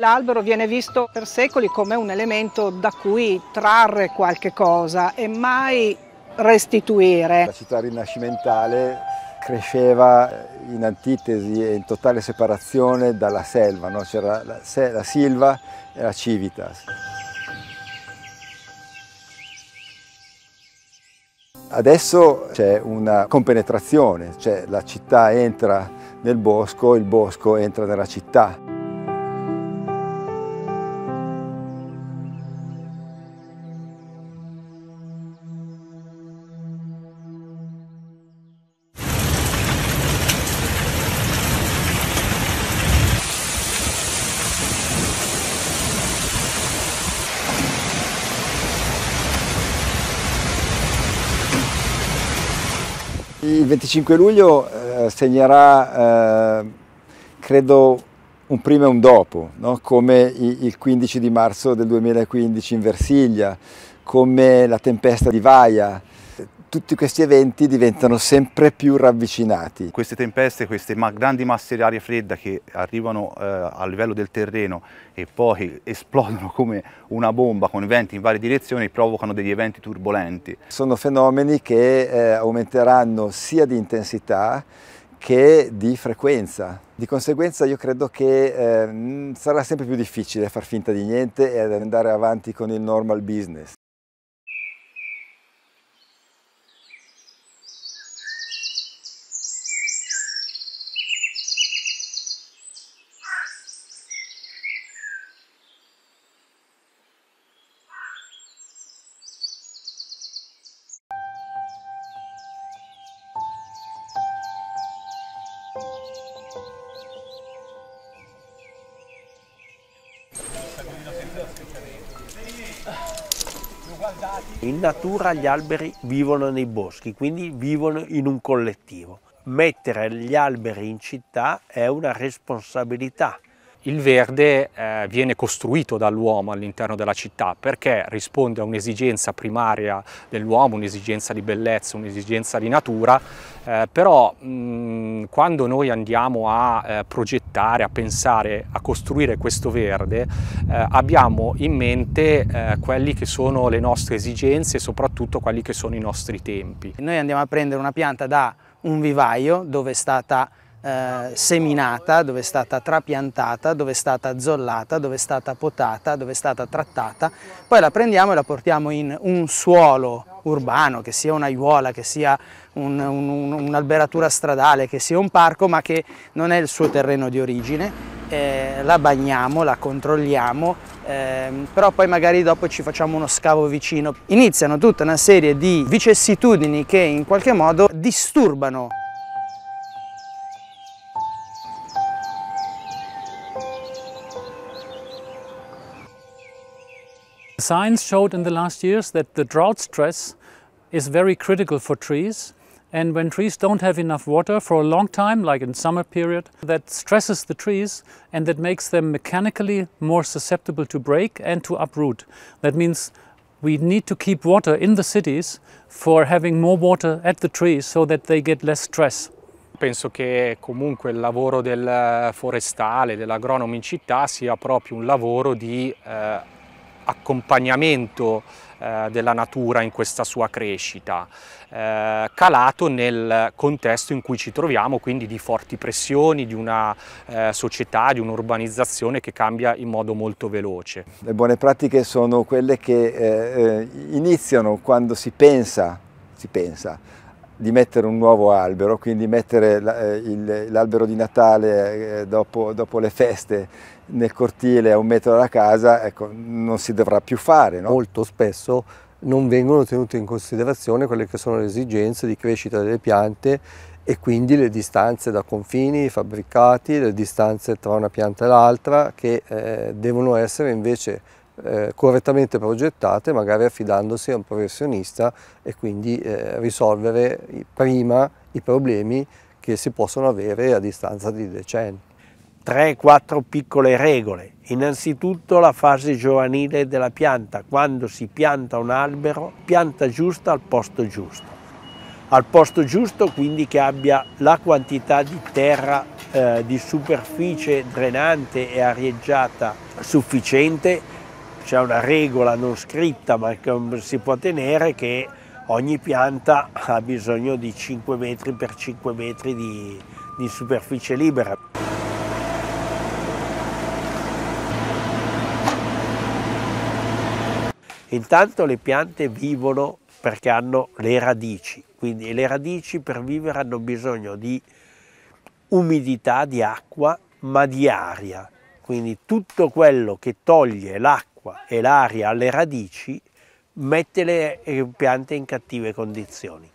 L'albero viene visto per secoli come un elemento da cui trarre qualche cosa e mai restituire. La città rinascimentale cresceva in antitesi e in totale separazione dalla selva, no? c'era la, la silva e la civitas. Adesso c'è una compenetrazione, cioè la città entra nel bosco, il bosco entra nella città. 25 luglio eh, segnerà, eh, credo, un prima e un dopo, no? come il 15 di marzo del 2015 in Versiglia, come la tempesta di Vaia, tutti questi eventi diventano sempre più ravvicinati. Queste tempeste, queste grandi masse di aria fredda che arrivano eh, a livello del terreno e poi esplodono come una bomba con venti in varie direzioni provocano degli eventi turbolenti. Sono fenomeni che eh, aumenteranno sia di intensità che di frequenza. Di conseguenza io credo che eh, sarà sempre più difficile far finta di niente e andare avanti con il normal business. In natura gli alberi vivono nei boschi, quindi vivono in un collettivo. Mettere gli alberi in città è una responsabilità il verde eh, viene costruito dall'uomo all'interno della città perché risponde a un'esigenza primaria dell'uomo, un'esigenza di bellezza, un'esigenza di natura, eh, però mh, mm, quando noi andiamo a eh, progettare, a pensare, a costruire questo verde, eh, abbiamo in mente eh, quelli che sono le nostre esigenze e soprattutto quelli che sono i nostri tempi. Noi andiamo a prendere una pianta da un vivaio dove è stata eh, seminata, dove è stata trapiantata, dove è stata zollata, dove è stata potata, dove è stata trattata, poi la prendiamo e la portiamo in un suolo urbano, che sia un'aiuola, che sia un'alberatura un, un stradale, che sia un parco, ma che non è il suo terreno di origine, eh, la bagniamo, la controlliamo, ehm, però poi magari dopo ci facciamo uno scavo vicino. Iniziano tutta una serie di vicissitudini che in qualche modo disturbano Science showed in the last years that the drought stress is very critical for trees. And when trees don't have enough water for a long time, like in summer period, that stresses the trees and that makes them mechanically more susceptible to break and to uproot. That means we need to keep water in the cities for having more water at the trees so that they get less stress. Penso che comunque il lavoro del eh, forestale, dell'agronomo in città sia proprio un lavoro di eh, accompagnamento eh, della natura in questa sua crescita, eh, calato nel contesto in cui ci troviamo, quindi di forti pressioni, di una eh, società, di un'urbanizzazione che cambia in modo molto veloce. Le buone pratiche sono quelle che iniziano quando si pensa, si pensa di mettere un nuovo albero, quindi mettere eh, l'albero di Natale eh, dopo, dopo, le feste nel cortile a un metro dalla casa, ecco, non si dovrà più fare. No? Molto spesso non vengono tenute in considerazione quelle che sono le esigenze di crescita delle piante e quindi le distanze da confini, fabbricati, le distanze tra una pianta e l'altra che eh, devono essere invece eh, correttamente progettate, magari affidandosi a un professionista e quindi eh, risolvere prima i problemi che si possono avere a distanza di decenni. Tre, quattro piccole regole. Innanzitutto la fase giovanile della pianta. Quando si pianta un albero, pianta giusta al posto giusto. Al posto giusto quindi che abbia la quantità di terra eh, di superficie drenante e arieggiata sufficiente c'è una regola non scritta ma che si può tenere che ogni pianta ha bisogno di 5 metri per 5 metri di, di superficie libera. Intanto le piante vivono perché hanno le radici, quindi le radici per vivere hanno bisogno di umidità, di acqua, ma di aria. Quindi tutto quello che toglie l'acqua l'acqua e l'aria alle radici mette le piante in cattive condizioni.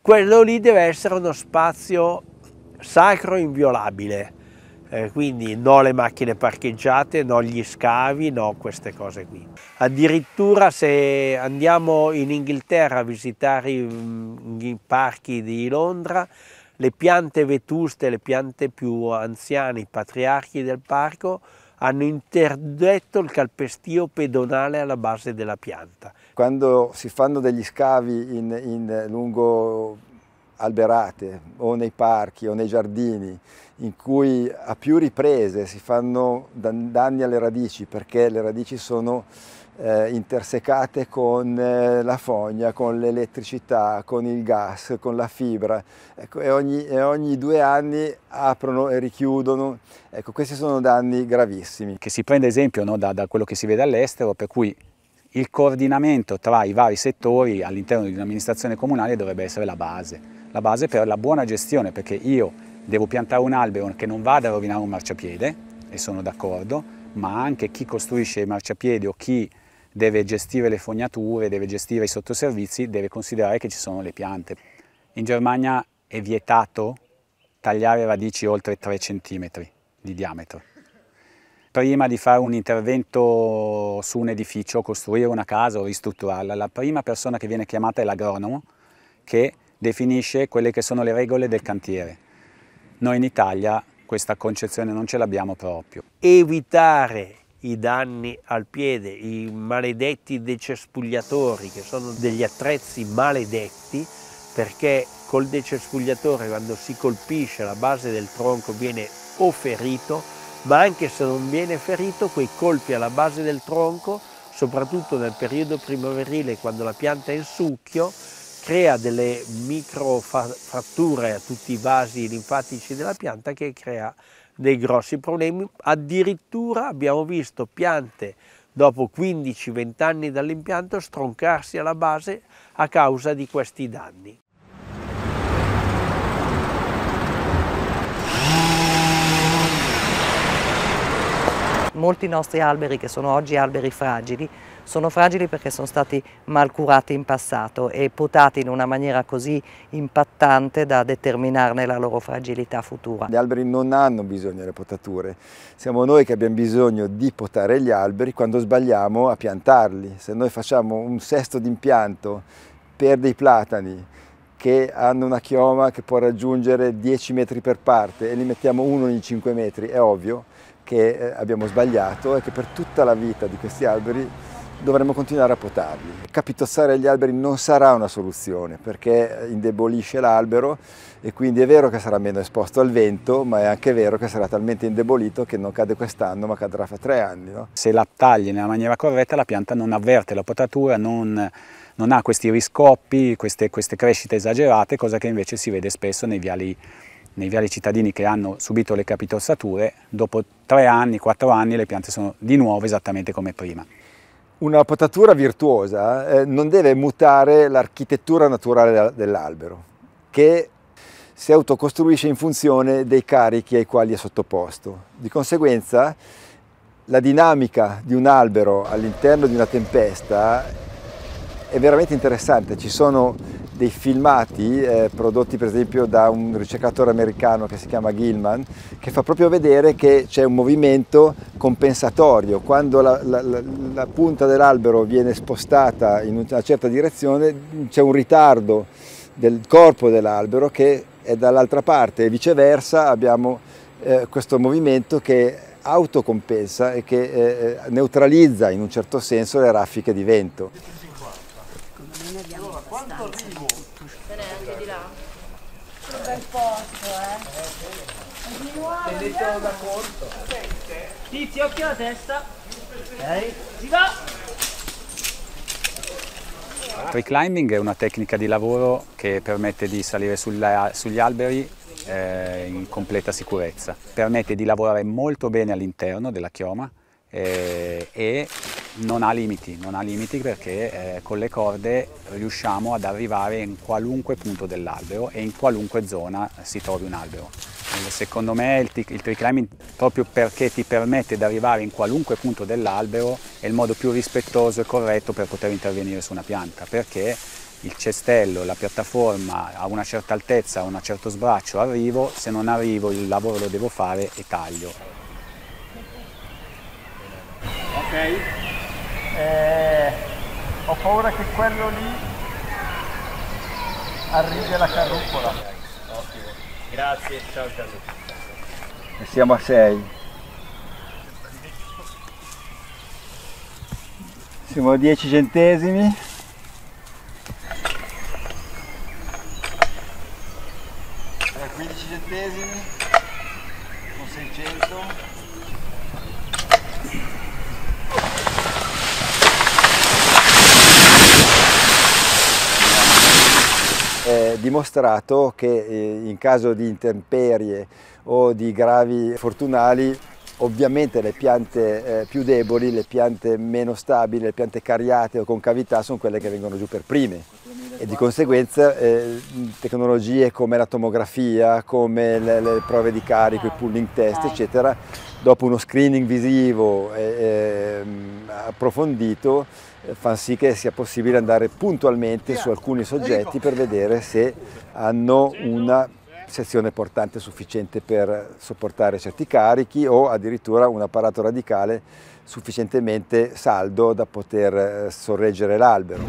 Quello lì deve essere uno spazio sacro inviolabile, eh, quindi no le macchine parcheggiate, no gli scavi, no queste cose qui. Addirittura se andiamo in Inghilterra a visitare i, mm, i parchi di Londra, le piante vetuste, le piante più anziane, i patriarchi del parco, hanno interdetto il calpestio pedonale alla base della pianta. Quando si fanno degli scavi in, in lungo alberate o nei parchi o nei giardini in cui a più riprese si fanno danni alle radici perché le radici sono eh, intersecate con eh, la fogna, con l'elettricità, con il gas, con la fibra ecco, e, ogni, e, ogni, due anni aprono e richiudono. Ecco, questi sono danni gravissimi. Che si prende esempio no, da, da quello che si vede all'estero per cui il coordinamento tra i vari settori all'interno di un'amministrazione comunale dovrebbe essere la base, la base per la buona gestione perché io devo piantare un albero che non vada a rovinare un marciapiede, e sono d'accordo, ma anche chi costruisce i marciapiedi o chi deve gestire le fognature, deve gestire i sottoservizi, deve considerare che ci sono le piante. In Germania è vietato tagliare radici oltre 3 cm di diametro. Prima di fare un intervento su un edificio, costruire una casa o ristrutturarla, la prima persona che viene chiamata è l'agronomo che definisce quelle che sono le regole del cantiere noi in Italia questa concezione non ce l'abbiamo proprio. Evitare i danni al piede, i maledetti decespugliatori che sono degli attrezzi maledetti perché col decespugliatore quando si colpisce la base del tronco viene o ferito ma anche se non viene ferito quei colpi alla base del tronco soprattutto nel periodo primaverile quando la pianta è in succhio crea delle microfratture a tutti i vasi linfatici della pianta che crea dei grossi problemi. Addirittura abbiamo visto piante dopo 15-20 anni dall'impianto stroncarsi alla base a causa di questi danni. Molti nostri alberi, che sono oggi alberi fragili, sono fragili perché sono stati mal curati in passato e potati in una maniera così impattante da determinarne la loro fragilità futura. Gli alberi non hanno bisogno delle potature, siamo noi che abbiamo bisogno di potare gli alberi quando sbagliamo a piantarli. Se noi facciamo un sesto d'impianto per dei platani che hanno una chioma che può raggiungere 10 metri per parte e li mettiamo uno ogni 5 metri, è ovvio che eh, abbiamo sbagliato e che per tutta la vita di questi alberi dovremmo continuare a potarli. Capitozzare gli alberi non sarà una soluzione perché indebolisce l'albero e quindi è vero che sarà meno esposto al vento, ma è anche vero che sarà talmente indebolito che non cade quest'anno ma cadrà fra tre anni. No? Se la tagli nella maniera corretta la pianta non avverte la potatura, non, non ha questi riscoppi, queste, queste crescite esagerate, cosa che invece si vede spesso nei viali nei viali cittadini che hanno subito le capitossature, dopo tre anni, quattro anni le piante sono di nuovo esattamente come prima una potatura virtuosa eh, non deve mutare l'architettura naturale dell'albero, che si autocostruisce in funzione dei carichi ai quali è sottoposto. Di conseguenza la dinamica di un albero all'interno di una tempesta è veramente interessante, ci sono dei filmati eh, prodotti per esempio da un ricercatore americano che si chiama Gilman, che fa proprio vedere che c'è un movimento compensatorio. Quando la, la, la punta dell'albero viene spostata in una certa direzione c'è un ritardo del corpo dell'albero che è dall'altra parte e viceversa abbiamo eh, questo movimento che autocompensa e che eh, eh neutralizza in un certo senso le raffiche di vento. Allora, quando arriva bel posto, eh. Continuate. Prendetelo da corto. Tizio, occhio alla testa. Ok. Si va. Tree climbing è una tecnica di lavoro che permette di salire sulla, sugli alberi eh, in completa sicurezza. Permette di lavorare molto bene all'interno della chioma eh, e non ha limiti, non ha limiti perché eh, con le corde riusciamo ad arrivare in qualunque punto dell'albero e in qualunque zona si trovi un albero. Secondo me il, il tree climbing proprio perché ti permette di arrivare in qualunque punto dell'albero è il modo più rispettoso e corretto per poter intervenire su una pianta perché il cestello, la piattaforma a una certa altezza, a un certo sbraccio arrivo, se non arrivo il lavoro lo devo fare e taglio. Ok eh, ho paura che quello lì arrivi alla carrucola. Ottimo, grazie, ciao Gianluca. E siamo a 6. Siamo a 10 centesimi. E eh, 15 centesimi. è eh, dimostrato che eh, in caso di intemperie o di gravi fortunali Ovviamente le piante eh, più deboli, le piante meno stabili, le piante cariate o con cavità sono quelle che vengono giù per prime e di conseguenza eh, tecnologie come la tomografia, come le, le prove di carico, i pulling test eccetera, dopo uno screening visivo eh, ehm, approfondito eh, fa sì che sia possibile andare puntualmente su alcuni soggetti per vedere se hanno una sezione portante sufficiente per sopportare certi carichi o addirittura un apparato radicale sufficientemente saldo da poter eh, sorreggere l'albero.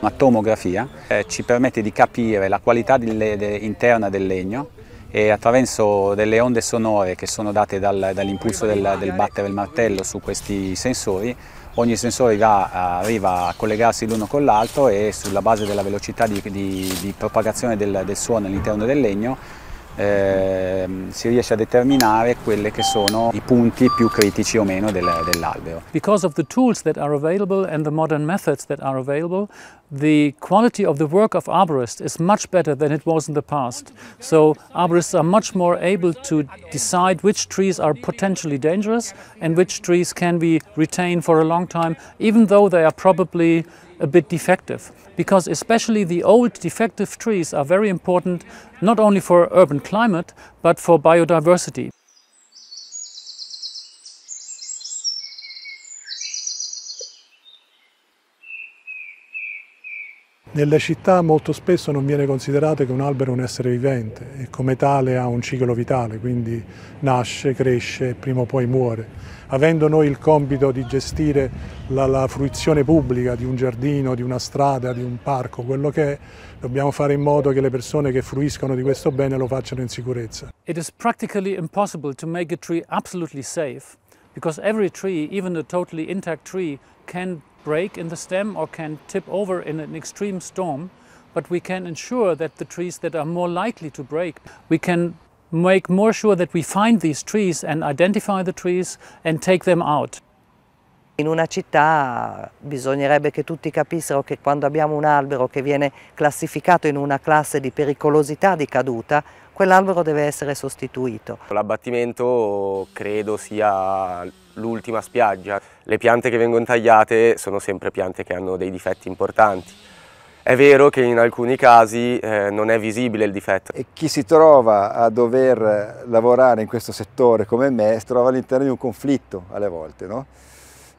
Una tomografia eh, ci permette di capire la qualità delle, de, interna del legno e attraverso delle onde sonore che sono date dal, dall'impulso del, del battere il martello su questi sensori ogni sensore va, arriva a collegarsi l'uno con l'altro e sulla base della velocità di, di, di propagazione del, del suono all'interno del legno eh, si riesce a determinare quelli che sono i punti più critici o meno del, dell'albero. Because of the tools that are available and the modern methods that are available, the quality of the work of arborists is much better than it was in the past. So arborists are much more able to decide which trees are potentially dangerous and which trees can be retained for a long time, even though they are probably a bit defective. Because especially the old defective trees are very important, not only for urban climate, but for biodiversity. Nelle città molto spesso non viene considerato che un albero è un essere vivente e come tale ha un ciclo vitale, quindi nasce, cresce e prima o poi muore. Avendo noi il compito di gestire la, la fruizione pubblica di un giardino, di una strada, di un parco, quello che è, dobbiamo fare in modo che le persone che fruiscono di questo bene lo facciano in sicurezza. It is practically impossible to make a tree absolutely safe Because every tree, even a totally intact tree, can break in the stem or can tip over in an extreme storm. But we can ensure that the trees that are more likely to break, we can make more sure that we find these trees and identify the trees and take them out. In una città bisognerebbe che tutti capissero che quando abbiamo un albero che viene classificato in una classe di pericolosità di caduta, quell'albero deve essere sostituito. L'abbattimento credo sia l'ultima spiaggia. Le piante che vengono tagliate sono sempre piante che hanno dei difetti importanti. È vero che in alcuni casi eh, non è visibile il difetto. E chi si trova a dover lavorare in questo settore come me si trova all'interno di un conflitto alle volte. No?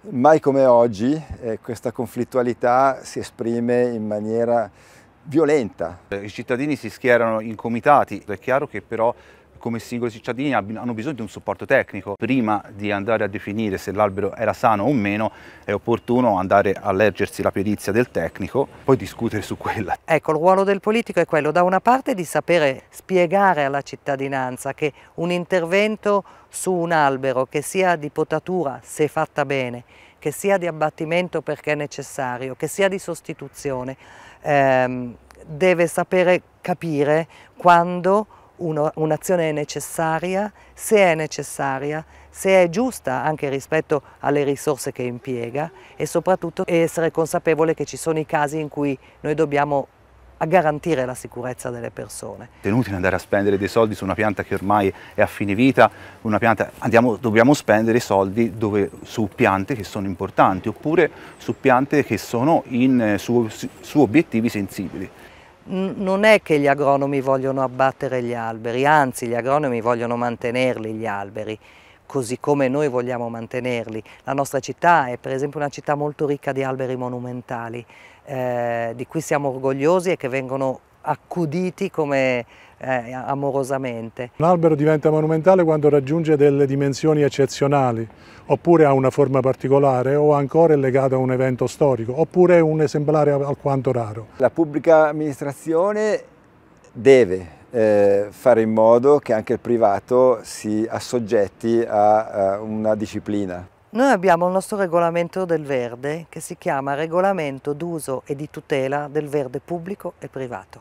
Mai come oggi eh, questa conflittualità si esprime in maniera violenta. I cittadini si schierano in comitati, è chiaro che però come singoli cittadini hanno bisogno di un supporto tecnico. Prima di andare a definire se l'albero era sano o meno è opportuno andare a leggersi la perizia del tecnico, poi discutere su quella. Ecco, il ruolo del politico è quello da una parte di sapere spiegare alla cittadinanza che un intervento su un albero che sia di potatura se fatta bene, che sia di abbattimento perché è necessario, che sia di sostituzione, ehm, deve sapere capire quando un'azione è necessaria, se è necessaria, se è giusta anche rispetto alle risorse che impiega e soprattutto essere consapevole che ci sono i casi in cui noi dobbiamo a garantire la sicurezza delle persone. È inutile andare a spendere dei soldi su una pianta che ormai è a fine vita, pianta, andiamo, dobbiamo spendere soldi dove, su piante che sono importanti oppure su piante che sono in, eh, su, su obiettivi sensibili non è che gli agronomi vogliono abbattere gli alberi, anzi gli agronomi vogliono mantenerli gli alberi, così come noi vogliamo mantenerli. La nostra città è per esempio una città molto ricca di alberi monumentali, eh, di cui siamo orgogliosi e che vengono accuditi come eh, amorosamente. Un albero diventa monumentale quando raggiunge delle dimensioni eccezionali, oppure ha una forma particolare o ancora è legato a un evento storico, oppure è un esemplare alquanto raro. La pubblica amministrazione deve eh, fare in modo che anche il privato si assoggetti a, a una disciplina. Noi abbiamo il nostro regolamento del verde che si chiama regolamento d'uso e di tutela del verde pubblico e privato.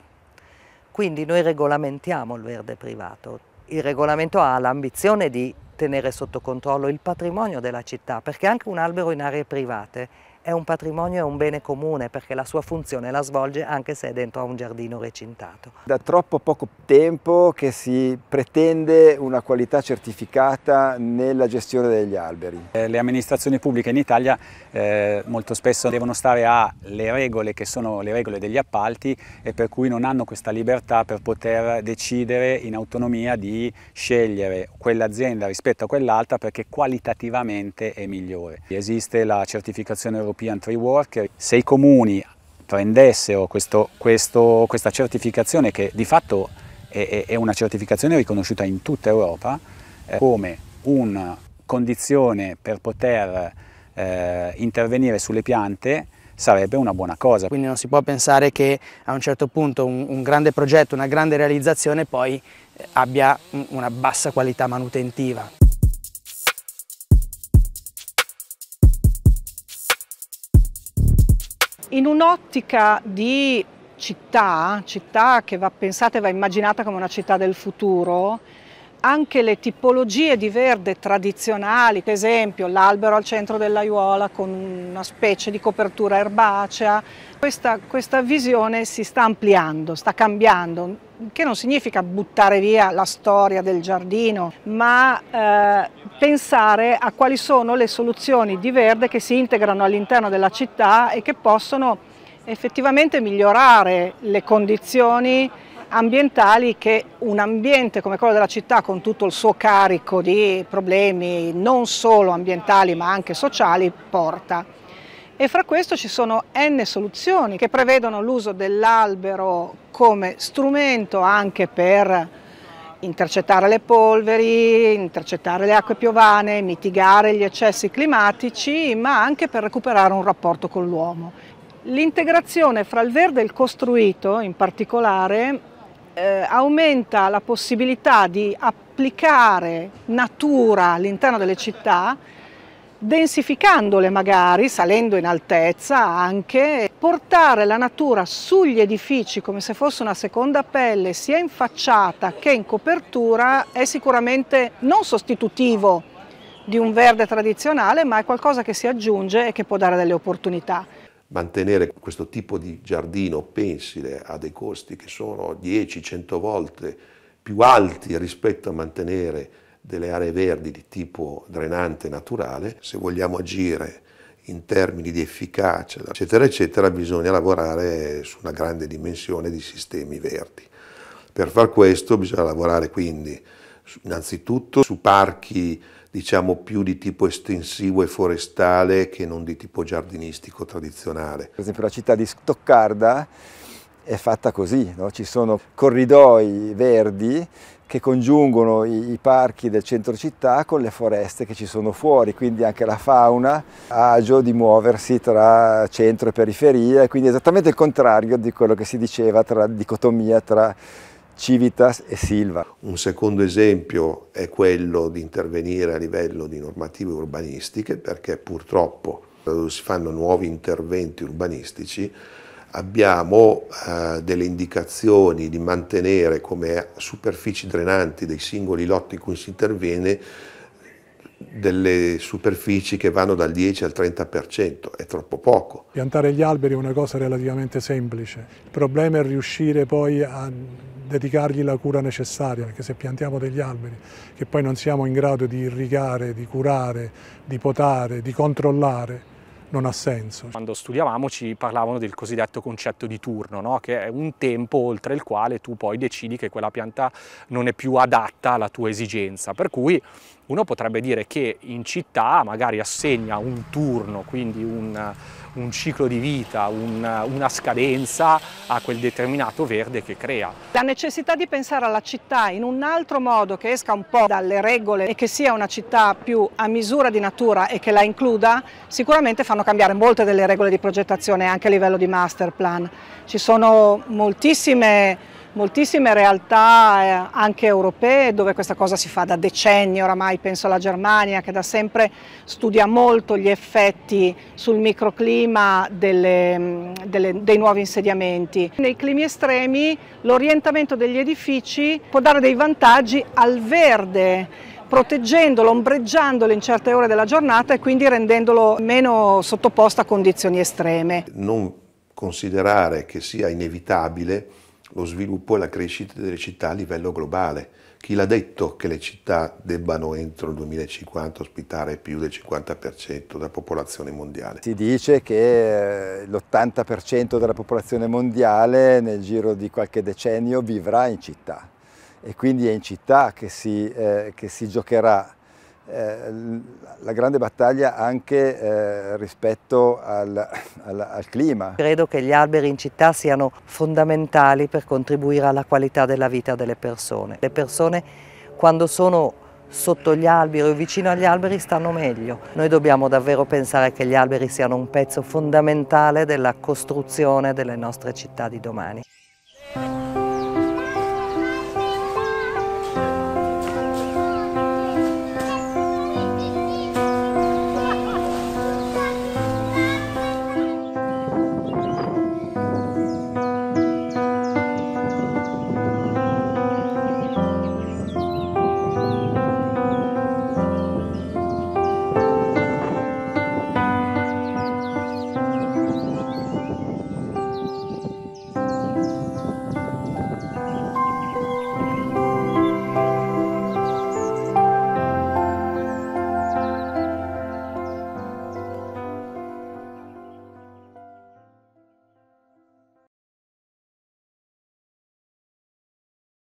Quindi noi regolamentiamo il verde privato. Il regolamento ha l'ambizione di tenere sotto controllo il patrimonio della città perché anche un albero in aree private è un patrimonio, è un bene comune perché la sua funzione la svolge anche se è dentro a un giardino recintato. Da troppo poco tempo che si pretende una qualità certificata nella gestione degli alberi. Eh, le amministrazioni pubbliche in Italia eh, molto spesso devono stare alle regole che sono le regole degli appalti e per cui non hanno questa libertà per poter decidere in autonomia di scegliere quell'azienda rispetto a quell'altra perché qualitativamente è migliore. Esiste la certificazione europea European Tree Worker, se i comuni prendessero questo, questo, questa certificazione che di fatto è, è, una certificazione riconosciuta in tutta Europa eh, come una condizione per poter eh, intervenire sulle piante sarebbe una buona cosa. Quindi non si può pensare che a un certo punto un, un grande progetto, una grande realizzazione poi eh, abbia una bassa qualità manutentiva. In un'ottica di città, città che va pensata e va immaginata come una città del futuro, anche le tipologie di verde tradizionali, per esempio l'albero al centro dell'aiuola con una specie di copertura erbacea, questa, questa visione si sta ampliando, sta cambiando, che non significa buttare via la storia del giardino, ma eh, pensare a quali sono le soluzioni di verde che si integrano all'interno della città e che possono effettivamente migliorare le condizioni ambientali che un ambiente come quello della città con tutto il suo carico di problemi non solo ambientali ma anche sociali porta e fra questo ci sono n soluzioni che prevedono l'uso dell'albero come strumento anche per intercettare le polveri, intercettare le acque piovane, mitigare gli eccessi climatici, ma anche per recuperare un rapporto con l'uomo. L'integrazione fra il verde e il costruito in particolare eh, aumenta la possibilità di applicare natura all'interno delle città densificandole magari, salendo in altezza anche, portare la natura sugli edifici come se fosse una seconda pelle sia in facciata che in copertura è sicuramente non sostitutivo di un verde tradizionale ma è qualcosa che si aggiunge e che può dare delle opportunità. Mantenere questo tipo di giardino pensile ha dei costi che sono 10-100 volte più alti rispetto a mantenere delle aree verdi di tipo drenante naturale, se vogliamo agire in termini di efficacia, eccetera, eccetera, bisogna lavorare su una grande dimensione di sistemi verdi. Per far questo bisogna lavorare quindi innanzitutto su parchi diciamo più di tipo estensivo e forestale che non di tipo giardinistico tradizionale. Per esempio la città di Stoccarda è fatta così, no? ci sono corridoi verdi che congiungono i, parchi del centro città con le foreste che ci sono fuori, quindi anche la fauna ha agio di muoversi tra centro e periferia, quindi esattamente il contrario di quello che si diceva tra dicotomia tra Civitas e Silva. Un secondo esempio è quello di intervenire a livello di normative urbanistiche perché purtroppo eh, si fanno nuovi interventi urbanistici abbiamo eh, delle indicazioni di mantenere come superfici drenanti dei singoli lotti in cui si interviene delle superfici che vanno dal 10 al 30%, è troppo poco. Piantare gli alberi è una cosa relativamente semplice, il problema è riuscire poi a dedicargli la cura necessaria, perché se piantiamo degli alberi che poi non siamo in grado di irrigare, di curare, di potare, di controllare, non ha senso. Quando studiavamo ci parlavano del cosiddetto concetto di turno, no? che è un tempo oltre il quale tu poi decidi che quella pianta non è più adatta alla tua esigenza, per cui uno potrebbe dire che in città magari assegna un turno, quindi un un ciclo di vita, un, una scadenza a quel determinato verde che crea. La necessità di pensare alla città in un altro modo che esca un po' dalle regole e che sia una città più a misura di natura e che la includa sicuramente fanno cambiare molte delle regole di progettazione anche a livello di master plan. Ci sono moltissime moltissime realtà eh, anche europee dove questa cosa si fa da decenni oramai, penso alla Germania che da sempre studia molto gli effetti sul microclima delle, mm, delle, dei nuovi insediamenti. Nei climi estremi l'orientamento degli edifici può dare dei vantaggi al verde proteggendolo, ombreggiandolo in certe ore della giornata e quindi rendendolo meno sottoposto a condizioni estreme. Non considerare che sia inevitabile lo sviluppo e la crescita delle città a livello globale. Chi l'ha detto che le città debbano entro il 2050 ospitare più del 50% della popolazione mondiale? Si dice che eh, l'80% della popolazione mondiale nel giro di qualche decennio vivrà in città e quindi è in città che si, eh, che si giocherà eh, la grande battaglia anche eh, rispetto al, al, al, clima. Credo che gli alberi in città siano fondamentali per contribuire alla qualità della vita delle persone. Le persone quando sono sotto gli alberi o vicino agli alberi stanno meglio. Noi dobbiamo davvero pensare che gli alberi siano un pezzo fondamentale della costruzione delle nostre città di domani.